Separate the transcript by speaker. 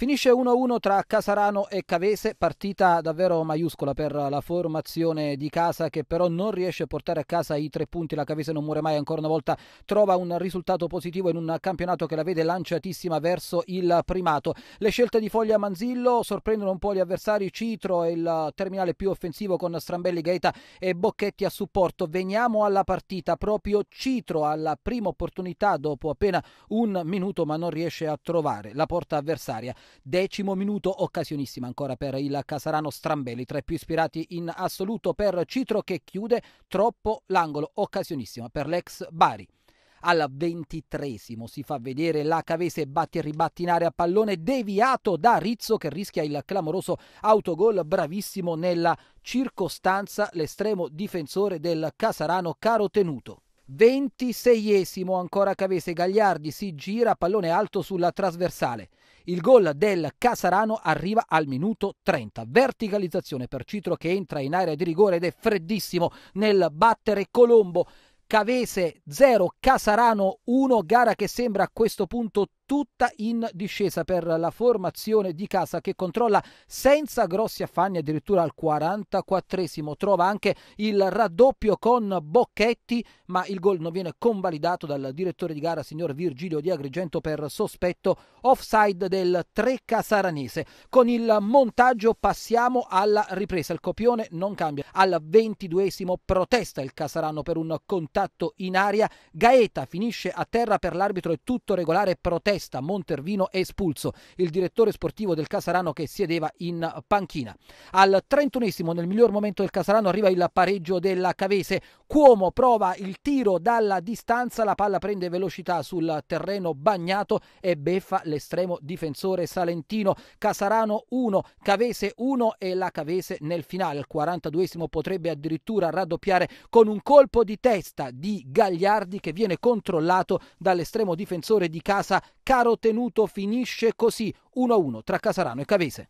Speaker 1: Finisce 1-1 tra Casarano e Cavese, partita davvero maiuscola per la formazione di casa che però non riesce a portare a casa i tre punti, la Cavese non muore mai, ancora una volta trova un risultato positivo in un campionato che la vede lanciatissima verso il primato. Le scelte di Foglia Manzillo sorprendono un po' gli avversari, Citro è il terminale più offensivo con Strambelli, Gaeta e Bocchetti a supporto. Veniamo alla partita, proprio Citro alla prima opportunità dopo appena un minuto ma non riesce a trovare la porta avversaria decimo minuto, occasionissima ancora per il Casarano Strambelli, tra i più ispirati in assoluto per Citro che chiude troppo l'angolo, occasionissima per l'ex Bari. Al ventitresimo si fa vedere la Cavese batti e ribatti in area pallone deviato da Rizzo che rischia il clamoroso autogol bravissimo nella circostanza l'estremo difensore del Casarano caro tenuto. 26esimo ancora Cavese, Gagliardi si gira, pallone alto sulla trasversale. Il gol del Casarano arriva al minuto 30. Verticalizzazione per Citro che entra in area di rigore ed è freddissimo nel battere Colombo. Cavese 0, Casarano 1, gara che sembra a questo punto tutta in discesa per la formazione di casa che controlla senza grossi affanni addirittura al 44esimo trova anche il raddoppio con Bocchetti ma il gol non viene convalidato dal direttore di gara signor Virgilio Di Agrigento per sospetto offside del 3 Casaranese con il montaggio passiamo alla ripresa il copione non cambia al 22esimo protesta il Casarano per un contatto in aria Gaeta finisce a terra per l'arbitro e tutto regolare protesta testa Montervino espulso il direttore sportivo del Casarano che siedeva in panchina. Al trentunesimo, nel miglior momento del Casarano, arriva il pareggio della Cavese. Cuomo prova il tiro dalla distanza, la palla prende velocità sul terreno bagnato e beffa l'estremo difensore salentino. Casarano 1, Cavese 1 e la Cavese nel finale. Al 42 potrebbe addirittura raddoppiare con un colpo di testa di Gagliardi che viene controllato dall'estremo difensore di casa Caro Tenuto finisce così 1-1 tra Casarano e Cavese.